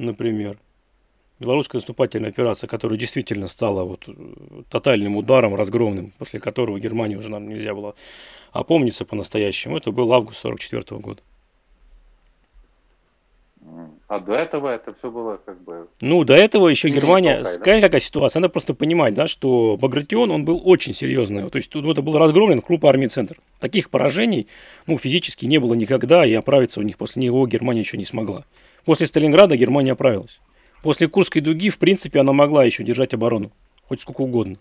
например. Белорусская наступательная операция, которая действительно стала вот э, тотальным ударом, разгромным, после которого Германии уже нам нельзя было опомниться по-настоящему, это был август 1944 года. А до этого это все было как бы... Ну, до этого еще и Германия... Какая, да? какая ситуация? Надо просто понимать, да, что Багратион, он был очень серьезный. То есть, тут это был разгромлен крупный армии «Центр». Таких поражений ну, физически не было никогда, и оправиться у них после него Германия еще не смогла. После Сталинграда Германия оправилась. После Курской дуги, в принципе, она могла еще держать оборону. Хоть сколько угодно.